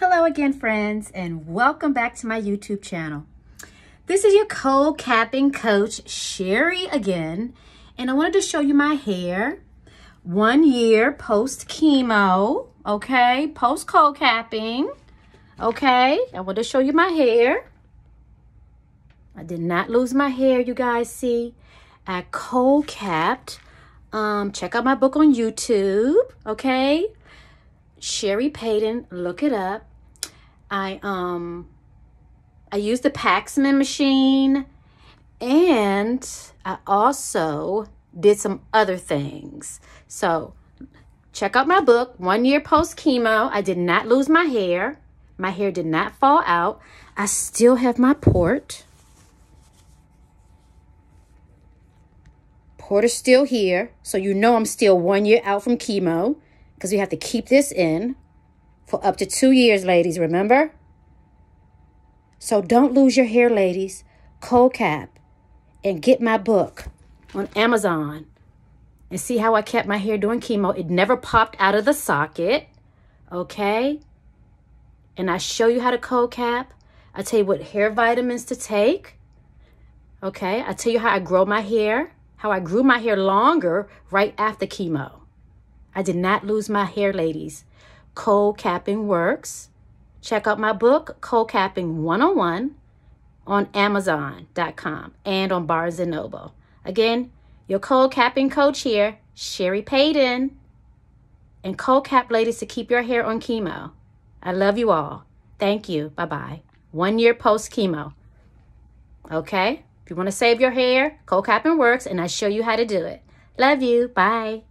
Hello again, friends, and welcome back to my YouTube channel. This is your cold capping coach, Sherry again, and I wanted to show you my hair. One year post chemo, okay, post cold capping, okay. I want to show you my hair. I did not lose my hair, you guys see. I cold capped. Um, check out my book on YouTube, okay. Sherry Payton. Look it up. I um I used the Paxman machine and I also did some other things. So check out my book, One Year Post Chemo. I did not lose my hair. My hair did not fall out. I still have my port. Port is still here. So you know I'm still one year out from chemo because we have to keep this in for up to two years, ladies, remember? So don't lose your hair, ladies. Cold cap and get my book on Amazon and see how I kept my hair doing chemo. It never popped out of the socket, okay? And I show you how to cold cap. I tell you what hair vitamins to take, okay? I tell you how I grow my hair, how I grew my hair longer right after chemo. I did not lose my hair, ladies. Cold capping works. Check out my book, Cold Capping 101, on Amazon.com and on Barnes & Noble. Again, your cold capping coach here, Sherry Payton. And cold cap ladies to keep your hair on chemo. I love you all. Thank you. Bye-bye. One year post chemo. Okay? If you want to save your hair, cold capping works, and I show you how to do it. Love you. Bye.